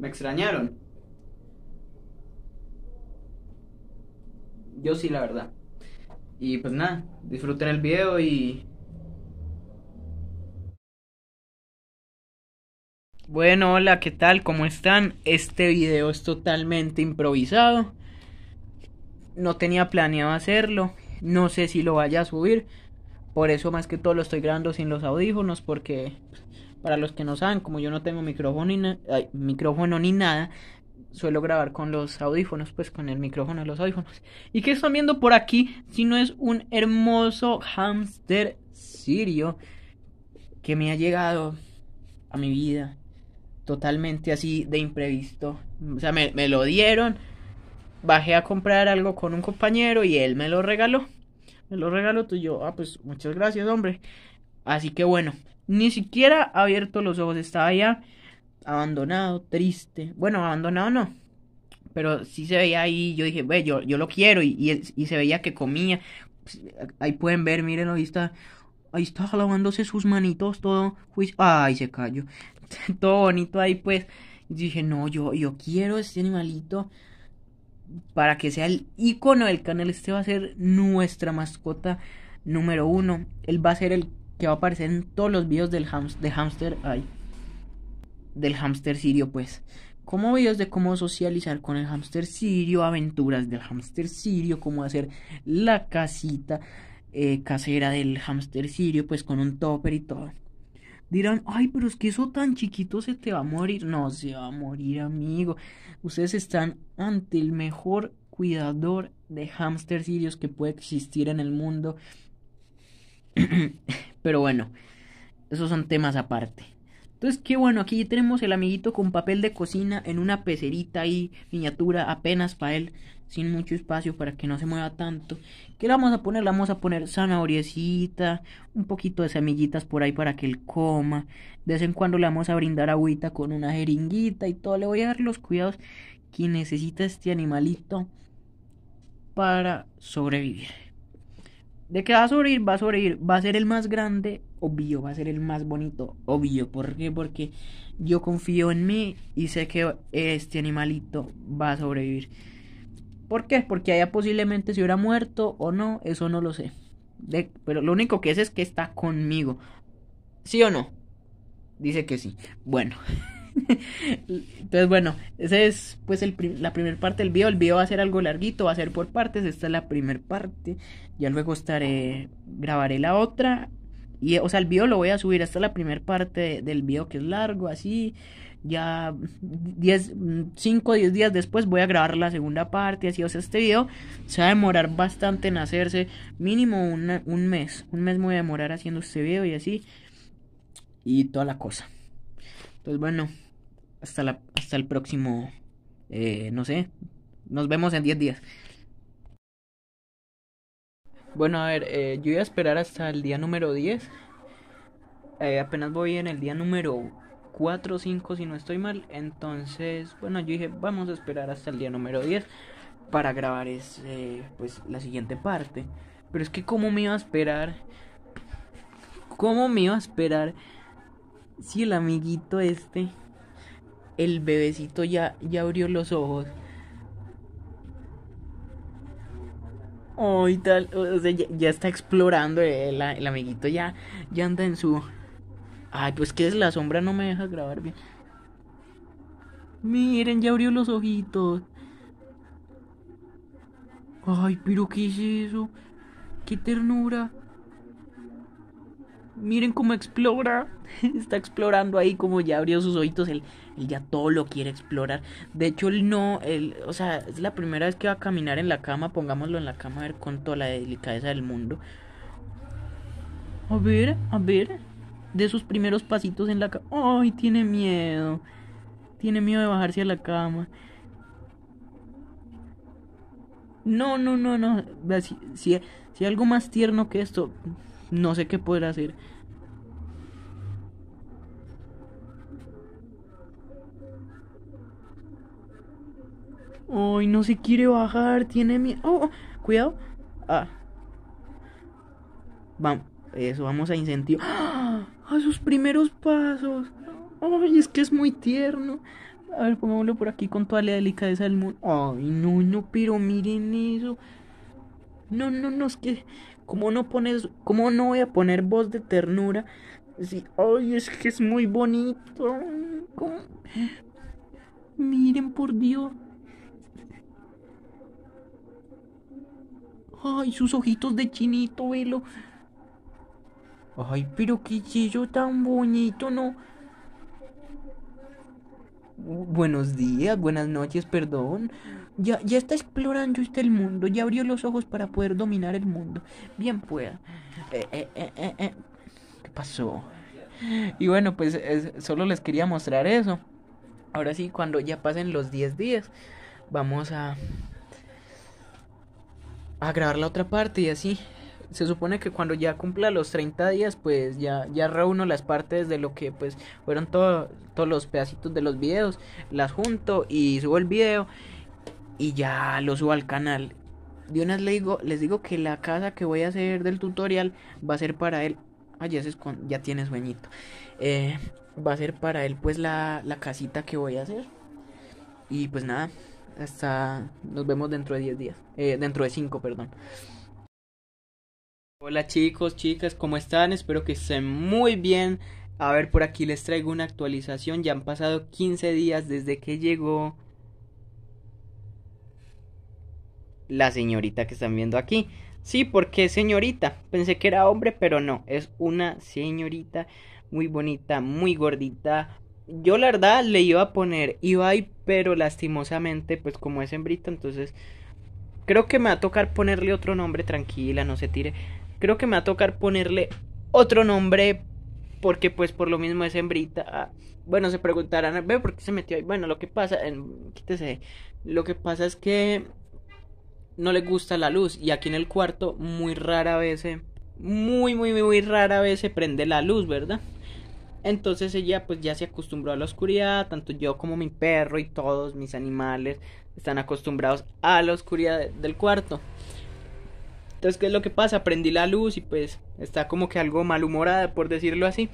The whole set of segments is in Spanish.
Me extrañaron. Yo sí, la verdad. Y pues nada, disfruten el video y... Bueno, hola, ¿qué tal? ¿Cómo están? Este video es totalmente improvisado. No tenía planeado hacerlo. No sé si lo vaya a subir. Por eso más que todo lo estoy grabando sin los audífonos porque para los que no saben, como yo no tengo micrófono ni, micrófono ni nada, suelo grabar con los audífonos, pues con el micrófono de los audífonos. ¿Y qué están viendo por aquí? Si no es un hermoso hámster sirio que me ha llegado a mi vida totalmente así de imprevisto. O sea, me, me lo dieron. Bajé a comprar algo con un compañero y él me lo regaló. Me lo regaló tú y yo, ah, pues muchas gracias, hombre. Así que bueno, ni siquiera abierto los ojos, estaba allá abandonado, triste. Bueno, abandonado no. Pero sí se veía ahí, yo dije, ve, yo, lo quiero. Y, se veía que comía. Pues, ahí pueden ver, miren, ahí está. Ahí está lavándose sus manitos, todo. Ay, se cayó. todo bonito ahí, pues. dije, no, yo, yo quiero este animalito. Para que sea el icono del canal, este va a ser nuestra mascota número uno. Él va a ser el que va a aparecer en todos los videos del de hamster ay, del hamster sirio pues como videos de cómo socializar con el hamster sirio aventuras del hamster sirio cómo hacer la casita eh, casera del hamster sirio pues con un topper y todo dirán ay pero es que eso tan chiquito se te va a morir no se va a morir amigo ustedes están ante el mejor cuidador de hamster sirios que puede existir en el mundo Pero bueno, esos son temas aparte. Entonces, qué bueno, aquí tenemos el amiguito con papel de cocina en una pecerita ahí, miniatura, apenas para él, sin mucho espacio para que no se mueva tanto. ¿Qué le vamos a poner? Le vamos a poner zanahoriecita, un poquito de semillitas por ahí para que él coma. De vez en cuando le vamos a brindar agüita con una jeringuita y todo. Le voy a dar los cuidados que necesita este animalito para sobrevivir. ¿De qué va a sobrevivir? Va a sobrevivir. ¿Va a ser el más grande? Obvio, va a ser el más bonito. Obvio. ¿Por qué? Porque yo confío en mí y sé que este animalito va a sobrevivir. ¿Por qué? Porque haya posiblemente si hubiera muerto o no, eso no lo sé. pero lo único que es es que está conmigo. ¿Sí o no? Dice que sí. Bueno. Entonces, bueno, Esa es pues la primera parte del video. El video va a ser algo larguito, va a ser por partes. Esta es la primera parte. Ya luego estaré, grabaré la otra. Y, o sea, el video lo voy a subir. Esta es la primera parte del video que es largo, así. Ya 5 o 10 días después voy a grabar la segunda parte. Así, o sea, este video se va a demorar bastante en hacerse. Mínimo un mes. Un mes me voy a demorar haciendo este video y así. Y toda la cosa. Pues bueno, hasta, hasta el próximo, eh, no sé, nos vemos en 10 días. Bueno, a ver, eh, yo iba a esperar hasta el día número 10. Eh, apenas voy en el día número 4 o 5 si no estoy mal. Entonces, bueno, yo dije, vamos a esperar hasta el día número 10 para grabar ese, pues, la siguiente parte. Pero es que, ¿cómo me iba a esperar? ¿Cómo me iba a esperar? si el amiguito este, el bebecito ya, ya abrió los ojos. Ay tal, o sea, ya, está explorando el, amiguito, ya, ya anda en su... Ay, pues que es la sombra, no me deja grabar bien. Miren, ya abrió los ojitos. Ay, pero ¿qué es eso? ¡Qué ternura! Miren cómo explora. Está explorando ahí como ya abrió sus ojitos. Él, ya todo lo quiere explorar. De hecho, él no, o sea, es la primera vez que va a caminar en la cama. Pongámoslo en la cama a ver con toda la delicadeza del mundo. A ver, a ver. De sus primeros pasitos en la cama. ¡Ay, tiene miedo! Tiene miedo de bajarse a la cama. No, no, no, no. Si, si, si algo más tierno que esto no sé qué podrá hacer. Ay, no se quiere bajar, tiene miedo. Oh, oh, cuidado. Ah. Vamos, eso, vamos a incentivar. ¡Ah! A sus primeros pasos. Ay, es que es muy tierno. A ver, pongámoslo por aquí con toda la delicadeza del mundo. Ay, no, no, pero miren eso. No, no, no, es que ¿Cómo no pones, cómo no voy a poner voz de ternura? ay, es que es muy bonito. Miren por Dios. Ay, sus ojitos de chinito, velo. Ay, pero qué chillo tan bonito, ¿no? buenos días, buenas noches, perdón. Ya, ya está explorando usted el mundo, ya abrió los ojos para poder dominar el mundo. Bien pueda. Eh, eh, eh, ¿Qué pasó? Y bueno, pues solo les quería mostrar eso. Ahora sí, cuando ya pasen los 10 días, vamos a, a grabar la otra parte y así se supone que cuando ya cumpla los 30 días, pues ya, ya reúno las partes de lo que pues fueron todos los pedacitos de los videos, las junto y subo el video y ya lo subo al canal. De unas les digo, les digo que la casa que voy a hacer del tutorial va a ser para él. Ah, ya, se esconde, ya tiene sueñito. Eh, va a ser para él pues la, la casita que voy a hacer. Y pues nada, hasta nos vemos dentro de 10 días. Eh, dentro de 5, perdón. Hola chicos, chicas, ¿cómo están? Espero que estén muy bien. A ver, por aquí les traigo una actualización. Ya han pasado 15 días desde que llegó la señorita que están viendo aquí. Sí, porque es señorita. Pensé que era hombre, pero no. Es una señorita muy bonita, muy gordita. Yo la verdad le iba a poner Ibai, pero lastimosamente, pues como es hembrita, entonces creo que me va a tocar ponerle otro nombre. Tranquila, no se tire. Creo que me va a tocar ponerle otro nombre porque pues por lo mismo es hembrita. Bueno, se preguntarán, ve, ¿por qué se metió ahí? Bueno, lo que pasa, en, quítese, lo que pasa es que no le gusta la luz y aquí en el cuarto muy rara vez, muy, muy, muy rara vez se prende la luz, ¿verdad? Entonces ella pues ya se acostumbró a la oscuridad, tanto yo como mi perro y todos mis animales están acostumbrados a la oscuridad del cuarto. Entonces, ¿qué es lo que pasa? Prendí la luz y pues está como que algo malhumorada, por decirlo así.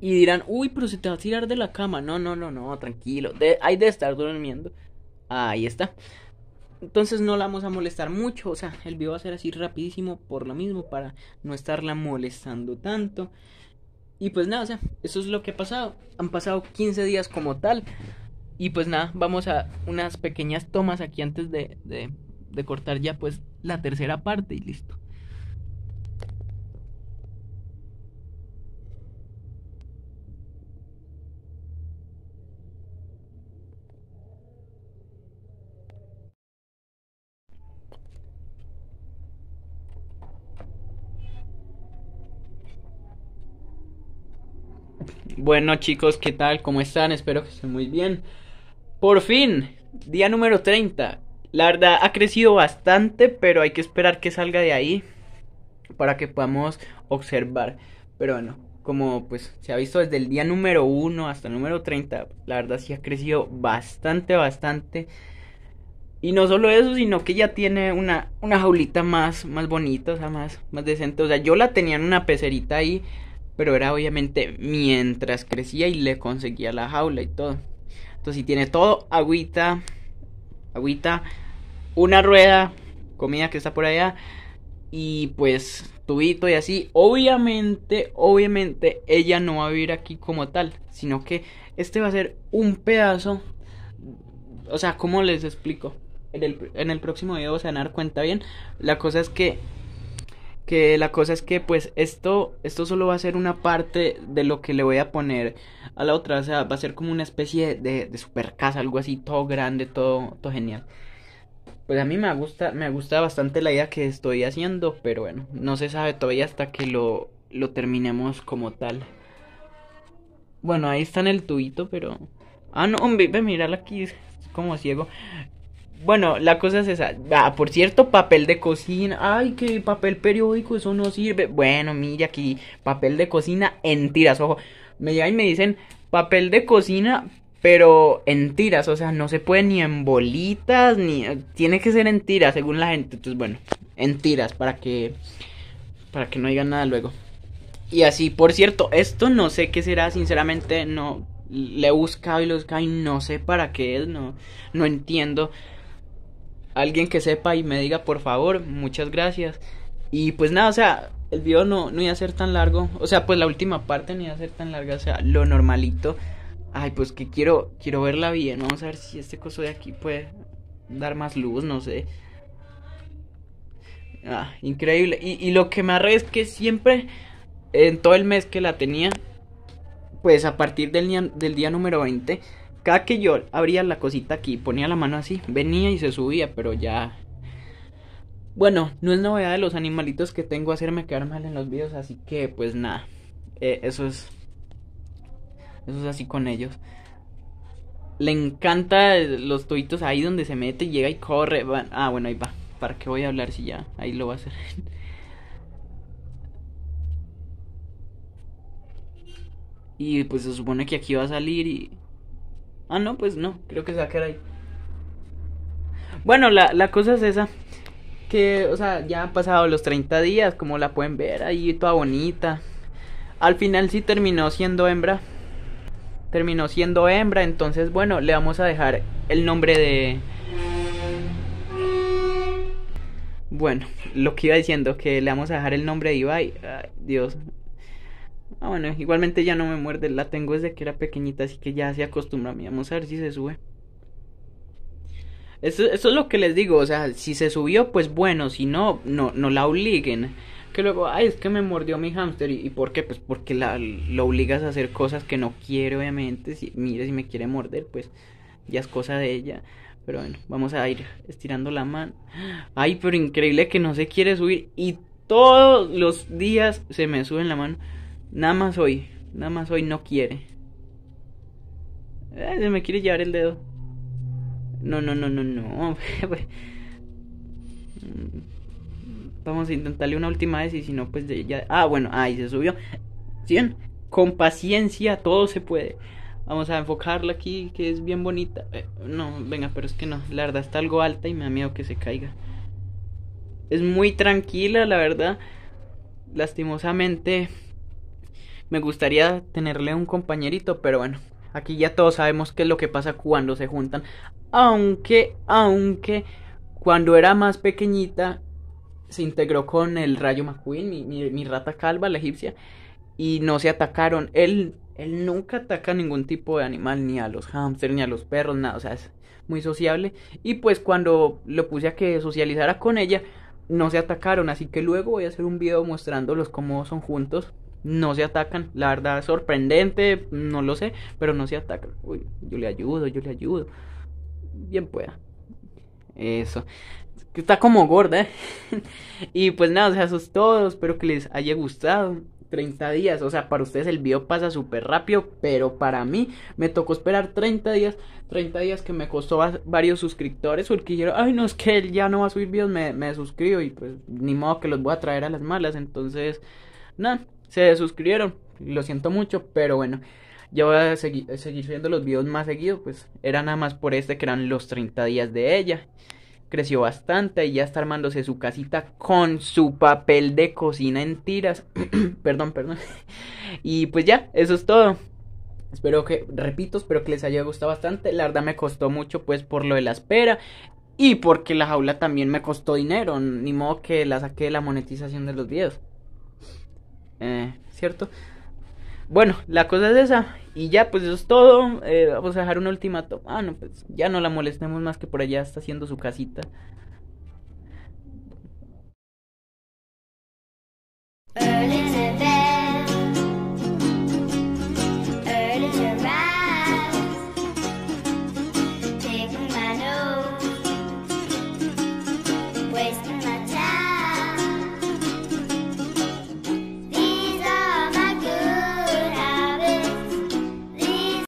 Y dirán, uy, pero se te va a tirar de la cama. No, no, no, no, tranquilo. De, hay de estar durmiendo. Ahí está. Entonces no la vamos a molestar mucho. O sea, el video va a ser así rapidísimo por lo mismo, para no estarla molestando tanto. Y pues nada, o sea, eso es lo que ha pasado. Han pasado 15 días como tal. Y pues nada, vamos a unas pequeñas tomas aquí antes de, de cortar ya pues la tercera parte y listo. Bueno chicos, ¿qué tal? ¿Cómo están? Espero que estén muy bien. Por fin, día número 30. La verdad ha crecido bastante, pero hay que esperar que salga de ahí para que podamos observar. Pero bueno, como pues se ha visto desde el día número 1 hasta el número 30, la verdad sí ha crecido bastante, bastante. Y no solo eso, sino que ya tiene una, una jaulita más, más bonita, o sea, más, más decente. O sea, yo la tenía en una pecerita ahí, pero era obviamente mientras crecía y le conseguía la jaula y todo. Entonces, si tiene todo, agüita, agüita, una rueda, comida que está por allá, y pues tubito y así. Obviamente, obviamente ella no va a vivir aquí como tal, sino que este va a ser un pedazo. O sea, ¿cómo les explico? En el, en el próximo video se van a dar cuenta bien. La cosa es que que la cosa es que pues esto esto solo va a ser una parte de lo que le voy a poner a la otra o sea va a ser como una especie de, de, super casa algo así todo grande todo todo genial pues a mí me gusta, me gusta bastante la idea que estoy haciendo, pero bueno, no se sabe todavía hasta que lo, terminemos como tal. Bueno, ahí está en el tubito, pero... Ah, no, hombre, mira aquí, es como ciego. Bueno, la cosa es esa. Ah, por cierto, papel de cocina. Ay, que papel periódico, eso no sirve. Bueno, mira aquí, papel de cocina en tiras, ojo. Me llegan y me dicen papel de cocina pero en tiras, o sea, no se puede ni en bolitas, ni... Eh, tiene que ser en tiras, según la gente. Entonces, bueno, en tiras, para que... Para que no digan nada luego. Y así, por cierto, esto no sé qué será, sinceramente, no... Le he buscado y lo he buscado y no sé para qué es, no, no entiendo. Alguien que sepa y me diga, por favor, muchas gracias. Y pues nada, o sea, el video no, no iba a ser tan largo. O sea, pues la última parte no iba a ser tan larga, o sea, lo normalito. Ay, pues que quiero, quiero verla bien. Vamos a ver si este coso de aquí puede dar más luz, no sé. Ah, increíble. Y, lo que me arre es que siempre, en todo el mes que la tenía, pues a partir del día, del día número 20, cada que yo abría la cosita aquí, ponía la mano así, venía y se subía, pero ya... Bueno, no es novedad de los animalitos que tengo hacerme quedar mal en los videos, así que pues nada. Eh, eso es eso es así con ellos. Le encanta los tuitos ahí donde se mete, llega y corre. Ah, bueno, ahí va. ¿Para qué voy a hablar si ya ahí lo va a hacer? y pues se supone que aquí va a salir y... Ah, no, pues no. Creo que se va a quedar ahí. Bueno, la, la cosa es esa. Que, o sea, ya han pasado los 30 días, como la pueden ver ahí, toda bonita. Al final sí terminó siendo hembra terminó siendo hembra, entonces bueno, le vamos a dejar el nombre de... Bueno, lo que iba diciendo, que le vamos a dejar el nombre de Ibai. Ay, Dios. Ah, bueno, igualmente ya no me muerde, la tengo desde que era pequeñita, así que ya se acostumbra a mí. Vamos a ver si se sube. Eso, es lo que les digo, o sea, si se subió, pues bueno, si no, no, no la obliguen que luego, ay, es que me mordió mi hámster. ¿Y, por qué? Pues porque la, lo obligas a hacer cosas que no quiere, obviamente. Si, mire, si me quiere morder, pues ya es cosa de ella. Pero bueno, vamos a ir estirando la mano. Ay, pero increíble que no se quiere subir. Y todos los días se me sube en la mano. Nada más hoy. Nada más hoy no quiere. se me quiere llevar el dedo. No, no, no, no, no. Pues, mm. Vamos a intentarle una última vez y si no, pues ya... Ah, bueno, ahí se subió. bien Con paciencia todo se puede. Vamos a enfocarla aquí, que es bien bonita. Eh, no, venga, pero es que no. La verdad está algo alta y me da miedo que se caiga. Es muy tranquila, la verdad. Lastimosamente, me gustaría tenerle un compañerito, pero bueno. Aquí ya todos sabemos qué es lo que pasa cuando se juntan. Aunque, aunque, cuando era más pequeñita, se integró con el Rayo McQueen, mi, mi, rata calva, la egipcia, y no se atacaron. Él, él nunca ataca a ningún tipo de animal, ni a los hámsters, ni a los perros, nada, o sea, es muy sociable. Y pues cuando lo puse a que socializara con ella, no se atacaron, así que luego voy a hacer un video mostrándolos cómo son juntos. No se atacan, la verdad sorprendente, no lo sé, pero no se atacan. Uy, yo le ayudo, yo le ayudo. Bien pueda. Eso que está como gorda. ¿eh? y pues nada, o sea, eso es todo. Espero que les haya gustado. 30 días, o sea, para ustedes el video pasa súper rápido, pero para mí me tocó esperar 30 días, 30 días que me costó varios suscriptores porque dijeron, ay, no, es que él ya no va a subir videos, me, me suscribo y pues ni modo que los voy a traer a las malas, entonces, nada, se suscribieron, lo siento mucho, pero bueno, yo voy a seguir, seguir los videos más seguidos, pues era nada más por este que eran los 30 días de ella creció bastante y ya está armándose su casita con su papel de cocina en tiras. perdón, perdón. y pues ya, eso es todo. Espero que, repito, espero que les haya gustado bastante. La verdad me costó mucho pues por lo de la espera. Y porque la jaula también me costó dinero. Ni modo que la saqué de la monetización de los videos. Eh, ¿Cierto? Bueno, la cosa es esa. Y ya, pues eso es todo. Eh, vamos a dejar un ultimato. Ah, no, pues ya no la molestemos más que por allá está haciendo su casita.